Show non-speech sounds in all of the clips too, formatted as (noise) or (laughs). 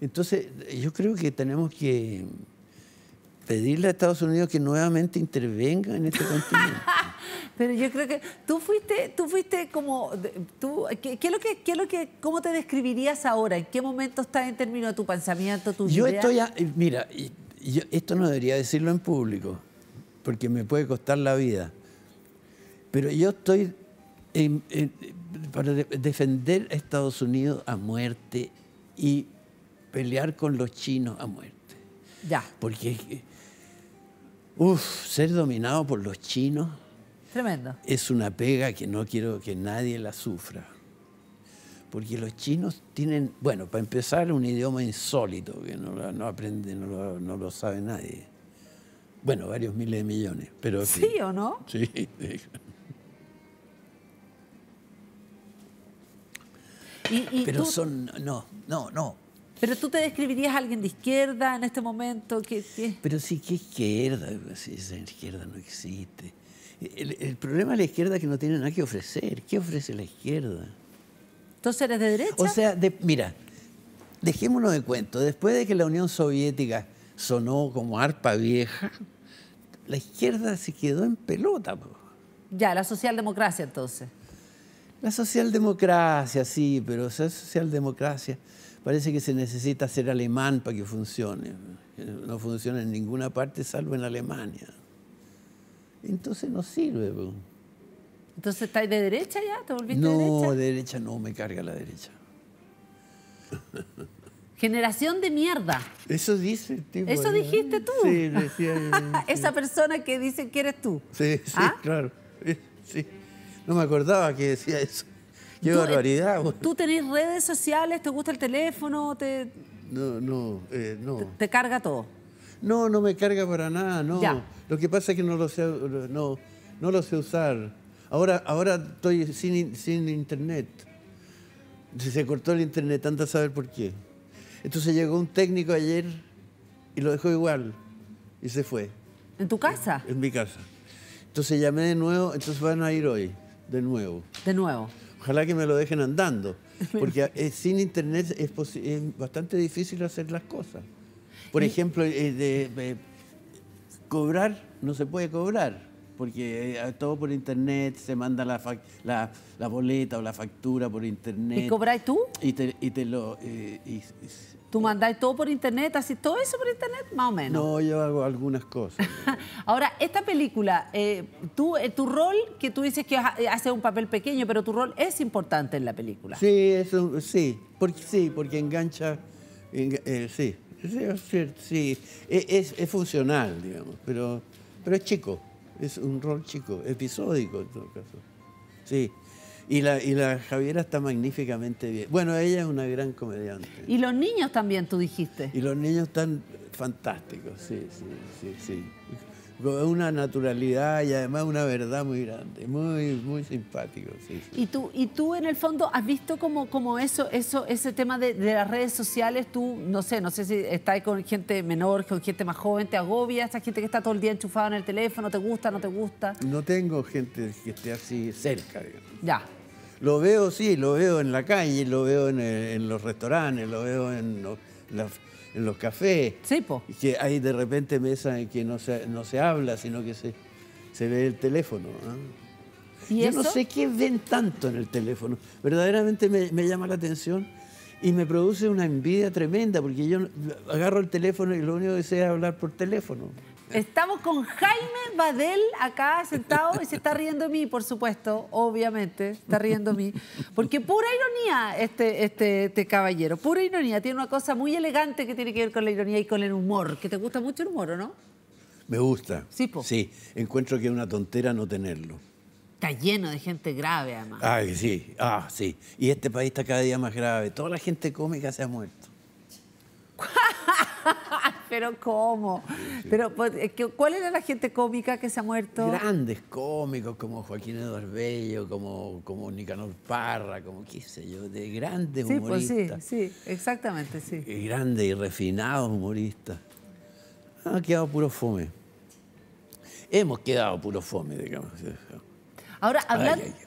Entonces, yo creo que tenemos que pedirle a Estados Unidos que nuevamente intervenga en este continente. (laughs) Pero yo creo que tú fuiste, tú fuiste como, ¿qué, es lo que, lo que, cómo te describirías ahora? ¿En qué momento estás en términos de tu pensamiento, tu Yo estoy, eh, mira, yo, esto no debería decirlo en público, porque me puede costar la vida. Pero yo estoy para defender a Estados Unidos a muerte y pelear con los chinos a muerte. Ya. Porque, uff, ser dominado por los chinos. Es una pega que no quiero que nadie la sufra. Porque los chinos tienen, bueno, para empezar, un idioma insólito que no, no aprende, no lo, sabe nadie. Bueno, varios miles de millones, pero... ¿Sí o no? Sí. pero son... No, no, no. Pero tú te describirías a alguien de izquierda en este momento. ¿Qué, Pero sí, ¿qué izquierda? esa izquierda no existe. El, problema de la izquierda es que no tiene nada que ofrecer. ¿Qué ofrece la izquierda? Entonces eres de derecha. O sea, mira, dejémonos de cuento. Después de que la Unión Soviética sonó como arpa vieja, la izquierda se quedó en pelota. Ya, la socialdemocracia entonces. La socialdemocracia, sí, pero esa socialdemocracia Parece que se necesita ser alemán para que funcione. Eh, no funciona en ninguna parte salvo en Alemania. Entonces no sirve. Entonces estás de derecha ya, te volviste de derecha. No, de derecha no, me carga la derecha. Generación de mierda. Eso dice Eso ¿eh? dijiste tú. Sí, decía (laughs) Esa persona que dice que eres tú. Sí, sí, ¿Ah? claro. No me acordaba que decía eso. Qué eh, barbaridad. ¿Tú tenés redes sociales? ¿Te gusta el teléfono? Te... No, no, eh, no. Te, carga todo? No, no me carga para nada, no. Lo que pasa es que no lo sé, no, no lo sé usar. Ahora, ahora estoy sin, sin internet. Se cortó el internet, anda a saber por qué. Entonces llegó un técnico ayer y lo dejó igual y se fue. ¿En tu casa? En mi casa. Entonces llamé de nuevo, entonces van a ir hoy, de nuevo. De nuevo. Ojalá que me lo dejen andando, (laughs) porque eh, sin internet es, es, bastante difícil hacer las cosas. Por ejemplo, eh, cobrar no se puede cobrar, porque eh, todo por internet, se manda la, boleta o la factura por internet. ¿Y cobráis tú? Y te, lo... ¿Tú mandás todo por internet? ¿Así todo eso por internet? Más o menos. No, yo hago algunas cosas. (laughs) Ahora, esta película, eh, tú, eh, tu rol, que tú dices que eh, hace un papel pequeño, pero tu rol es importante en la película. Sí, eso, sí, porque, sí, porque engancha, sí, sí, e, es, funcional, digamos, pero, pero es chico, es un rol chico, episódico en todo caso. Sí, y la, la Javiera está magníficamente bien. Bueno, ella es una gran comediante. Y los niños también, tú dijiste. Y los niños están fantásticos, sí, sí, sí, sí. Con una naturalidad y además una verdad muy grande, muy, muy simpático. Sí, Y tú, y tú en el fondo has visto como, como eso, eso, ese tema de, de, las redes sociales, tú, no sé, no sé si estás con gente menor, con gente más joven, te agobia, esa gente que está todo el día enchufada en el teléfono, te gusta, no te gusta. No tengo gente que esté así cerca, digamos. Ya. Lo veo, sí, lo veo en la calle, lo veo en, eh, los restaurantes, lo veo en los, cafés. Sí, po. Que hay de repente mesas en que no se, no se habla, sino que se, se ve el teléfono. ¿Y Yo no sé qué ven tanto en el teléfono. Verdaderamente me, me llama la atención y me produce una envidia tremenda porque yo agarro el teléfono y lo único que sé es hablar por teléfono. Estamos con Jaime Badel acá sentado y se está riendo de mí, por supuesto, obviamente, está riendo de mí. Porque pura ironía este, este, este, caballero, pura ironía. Tiene una cosa muy elegante que tiene que ver con la ironía y con el humor, que te gusta mucho el humor, ¿o no? Me gusta. Sí, po. Sí, encuentro que es una tontera no tenerlo. Está lleno de gente grave, además. Ay, sí, ah, sí. Y este país está cada día más grave. Toda la gente cómica se ha muerto. (laughs) pero ¿cómo? Pero, pues, eh, ¿Cuál era la gente cómica que se ha muerto? Grandes cómicos como Joaquín Eduardo Bello, como, como Nicanor Parra, como qué sé yo, de grandes humoristas. Pues sí, sí, exactamente, sí. Y eh, grandes y refinados humoristas. Ha quedado puro fome. Hemos quedado puro fome, digamos. Ahora,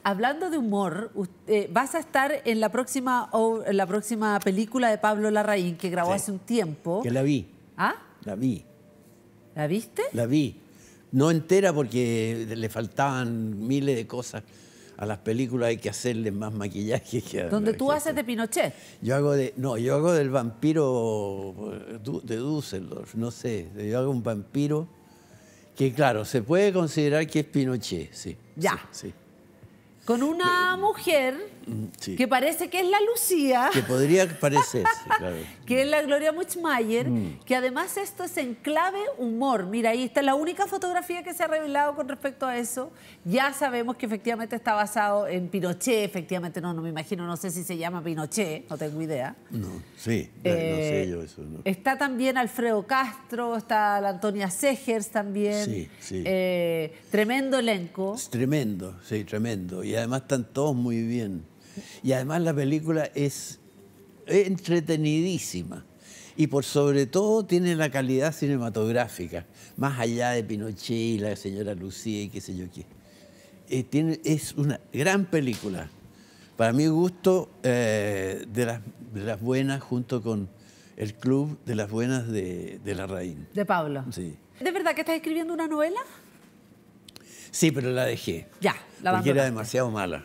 hablando, de humor, eh, vas a estar en la próxima, la próxima película de Pablo Larraín que grabó hace un tiempo. Que la vi. ¿Ah? La vi. ¿La viste? La vi. No entera porque le faltaban miles de cosas. A las películas hay que hacerle más maquillaje que Donde tú haces de Pinochet. Yo hago de. No, yo hago del vampiro de Düsseldorf, no sé. Yo hago un vampiro que, claro, se puede considerar que es Pinochet, sí. Ya. sí. Con una mujer que parece que es la Lucía. Que podría parecer, (laughs) claro. que es la Gloria Muchmayer, mm. que además esto es en clave humor. Mira, ahí está la única fotografía que se ha revelado con respecto a eso. Ya sabemos que efectivamente está basado en Pinochet, efectivamente no, no me imagino, no sé si se llama Pinochet, no tengo idea. No, sí, no eh, sé yo eso. No. Está también Alfredo Castro, está la Antonia Segers también. Sí, sí. Eh, tremendo elenco. tremendo, sí, tremendo. Y además están todos muy bien. Y además la película es entretenidísima. Y por sobre todo tiene la calidad cinematográfica, más allá de Pinochet y la señora Lucía y qué sé yo qué. Eh, tiene, es una gran película. Para mi gusto, eh, de, las, buenas, junto con el club de las buenas de, la Raín. De Pablo. Sí. ¿De verdad que estás escribiendo una novela? Sí, pero la dejé. Ya, la Porque era demasiado mala.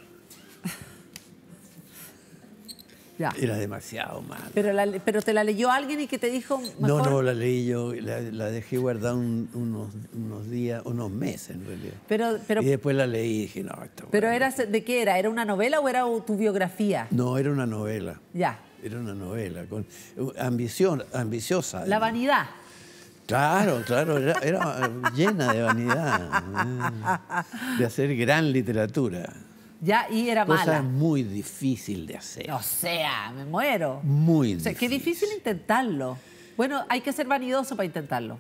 Era demasiado malo. Pero, pero te la leyó alguien y que te dijo... Mejor... No, no, la leí yo, la, dejé guardada unos, unos, días, unos meses en realidad. Pero, pero, y después la leí y dije, no, esto... ¿Pero era, de qué era? ¿Era una novela o era tu biografía? No, era una novela. Ya. Era una novela, con uh, ambición, ambiciosa. La vanidad. Claro, claro, era eh, llena de vanidad, eh, de hacer gran literatura. Ya, y era mala. muy difícil de hacer. O sea, me muero. Muy o sea, difícil. Qué difícil intentarlo. Bueno, hay que ser vanidoso para intentarlo.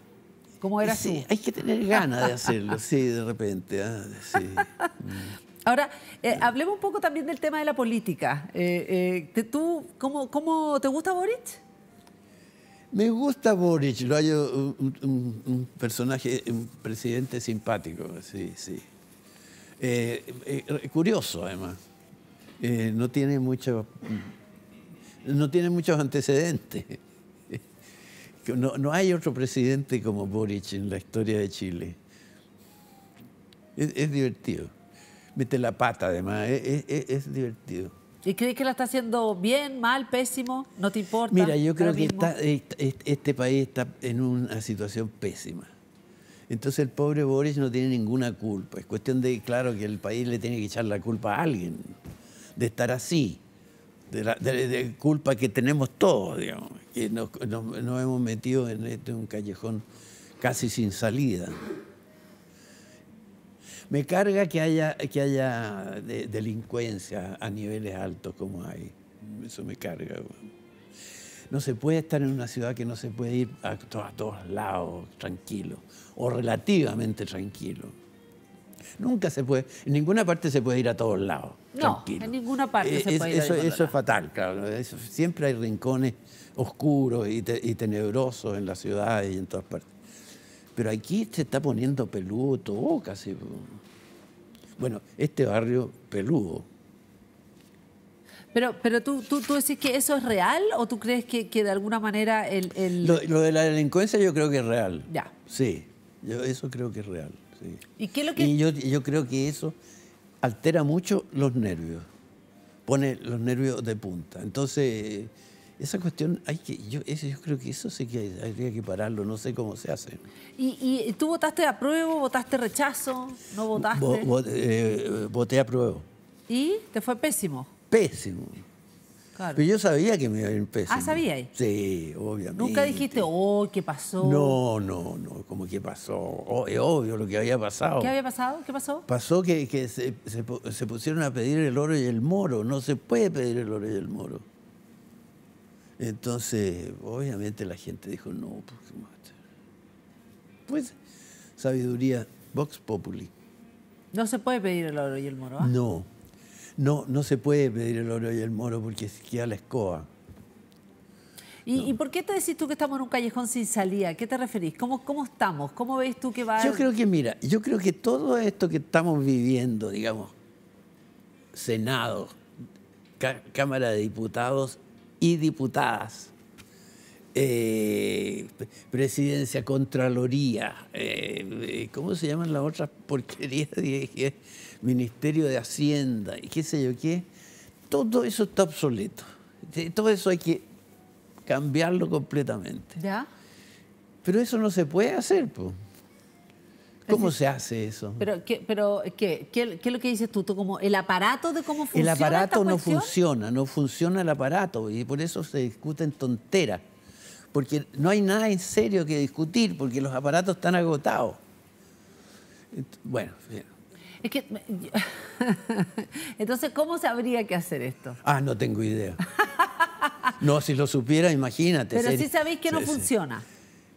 como era sí, Hay que tener ganas de hacerlo, sí, de repente. Ah, (laughs) Ahora, eh, hablemos un poco también del tema de la política. Eh, eh, ¿Tú cómo, cómo te gusta Boric? Me gusta Boric, lo hay un, un, personaje, un presidente simpático, sí, sí. Eh, eh curioso, además. Eh, no, tiene mucho, no tiene muchos antecedentes. (laughs) No, no, hay otro presidente como Boric en la historia de Chile. Es, divertido. Mete la pata, además. Es, divertido. ¿Y crees que la está haciendo bien, mal, pésimo? ¿No te importa? Mira, yo creo que está, este país está en una situación pésima entonces el pobre Boris no tiene ninguna culpa. Es cuestión de, claro, que el país le tiene que echar la culpa a alguien de estar así. De, la, culpa que tenemos todos, digamos, que nos, hemos metido en este, un callejón casi sin salida. Me carga que haya, que haya delincuencia a niveles altos como hay. Eso me carga. No se puede estar en una ciudad que no se puede ir a, todos lados tranquilo o relativamente tranquilo. Nunca se puede, en ninguna parte se puede ir a todos lados. No, en ninguna parte eh, se puede ir a eso, lados. Eso es fatal, claro. siempre hay rincones oscuros y, y tenebrosos en la ciudad y en todas partes. Pero aquí se está poniendo peludo todo casi. Bueno, este barrio peludo, pero, pero tú, tú, tú, decís que eso es real o tú crees que, de alguna manera el... Lo, de la delincuencia yo creo que es real. Ya. Sí, yo eso creo que es real. ¿Y qué es lo que...? Y yo, creo que eso altera mucho los nervios, pone los nervios de punta. Entonces, esa cuestión, hay que, yo, eso, yo creo que eso sí que hay, habría que pararlo, no sé cómo se hace. ¿Y, y tú votaste a pruebo, votaste rechazo, no votaste? Eh, voté a ¿Y te fue pésimo? pésimo. Pero yo sabía que me iba a ir pésimo. Ah, ¿sabía? Sí, obviamente. ¿Nunca dijiste, oh, qué pasó? No, no, no, como qué pasó. Oh, es obvio lo que había pasado. ¿Qué había pasado? ¿Qué pasó? Pasó que, se, pusieron a pedir el oro y el moro. No se puede pedir el oro y el moro. Entonces, obviamente la gente dijo, no, Pues, pues sabiduría, Vox Populi. No se puede pedir el oro y el moro, ¿ah? No. No, no se puede pedir el oro y el moro porque se queda la escoba. ¿Y, por qué te decís tú que estamos en un callejón sin salida? ¿Qué te referís? ¿Cómo, cómo estamos? ¿Cómo ves tú que va? Yo creo que, mira, yo creo que todo esto que estamos viviendo, digamos, Senado, Cámara de Diputados y Diputadas, eh, Presidencia, Contraloría, eh, eh, ¿cómo se llaman las otras porquerías? (laughs) Ministerio de Hacienda y qué sé yo qué, todo eso está obsoleto. Este, todo eso hay que cambiarlo completamente. ¿Ya? Pero eso no se puede hacer, pues. ¿Cómo se hace eso? Pero, ¿qué, pero ¿qué, qué, es lo que dices tú? como ¿El aparato de cómo funciona? El aparato no funciona, no funciona el aparato y por eso se discuten tonteras. Porque no hay nada en serio que discutir, porque los aparatos están agotados. Bueno, que. (laughs) Entonces, ¿cómo habría que hacer esto? Ah, no tengo idea. (laughs) no, si lo supiera, imagínate. Pero si sabéis que no funciona.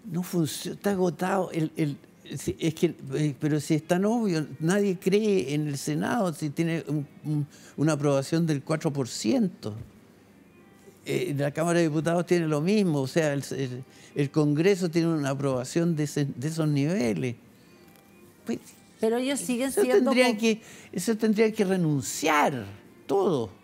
No funciona, está agotado. El, es que, eh, pero si es tan obvio, nadie cree en el Senado si tiene una aprobación del 4%. Eh, la Cámara de Diputados tiene lo mismo, o sea, el, Congreso tiene una aprobación de, de esos niveles. Pues, pero ellos siguen eso siendo... que, eso tendría que renunciar todo.